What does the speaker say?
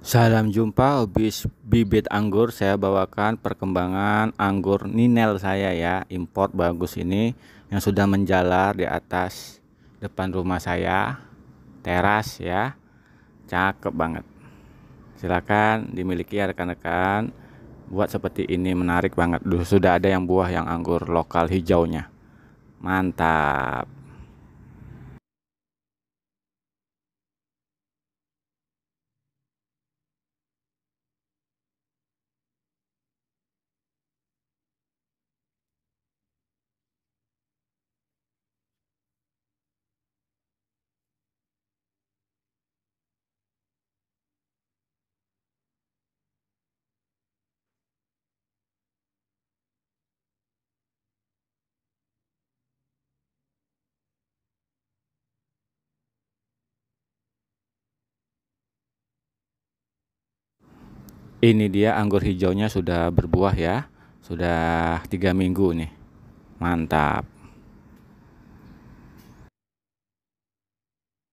Salam jumpa obis bibit anggur. Saya bawakan perkembangan anggur Ninel saya ya, import bagus ini yang sudah menjalar di atas depan rumah saya, teras ya. Cakep banget. Silakan dimiliki ya rekan-rekan. Buat seperti ini menarik banget. Duh, sudah ada yang buah yang anggur lokal hijaunya. Mantap. Ini dia anggur hijaunya sudah berbuah ya. Sudah tiga minggu nih. Mantap.